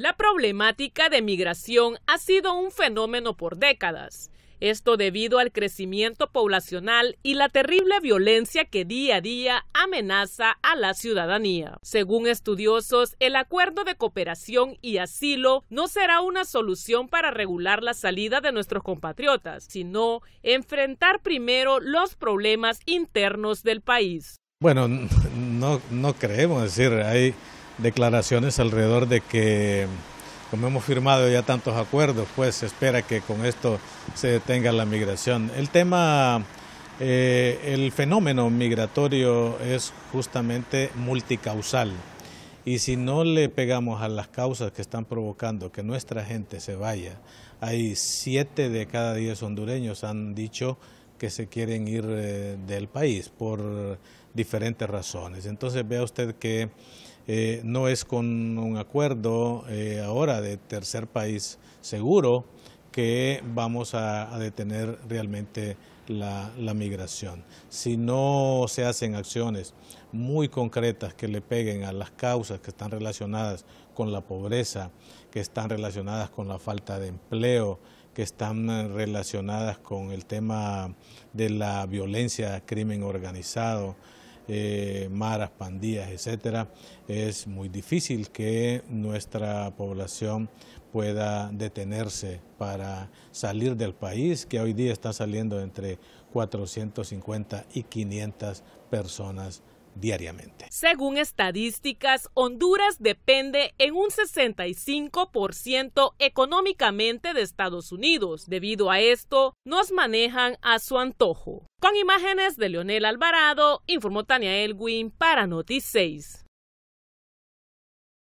La problemática de migración ha sido un fenómeno por décadas. Esto debido al crecimiento poblacional y la terrible violencia que día a día amenaza a la ciudadanía. Según estudiosos, el acuerdo de cooperación y asilo no será una solución para regular la salida de nuestros compatriotas, sino enfrentar primero los problemas internos del país. Bueno, no, creemos decir, hay declaraciones alrededor de que, como hemos firmado ya tantos acuerdos, pues se espera que con esto se detenga la migración. El tema, eh, el fenómeno migratorio es justamente multicausal. Y si no le pegamos a las causas que están provocando que nuestra gente se vaya, hay siete de cada diez hondureños han dicho que se quieren ir eh, del país por diferentes razones. Entonces vea usted que eh, no es con un acuerdo eh, ahora de tercer país seguro que vamos a, detener realmente la, la, migración. Si no se hacen acciones muy concretas que le peguen a las causas que están relacionadas con la pobreza, que están relacionadas con la falta de empleo, que están eh, relacionadas con el tema de la violencia, crimen organizado, eh, maras, pandillas, etcétera, es muy difícil que nuestra población pueda detenerse para salir del país, que hoy día está saliendo entre 450 y 500 personas diariamente. Según estadísticas, Honduras depende en un 65% económicamente de Estados Unidos. Debido a esto, nos manejan a su antojo. Con imágenes de Leonel Alvarado, informó Tania Elwin para Noticias. 6.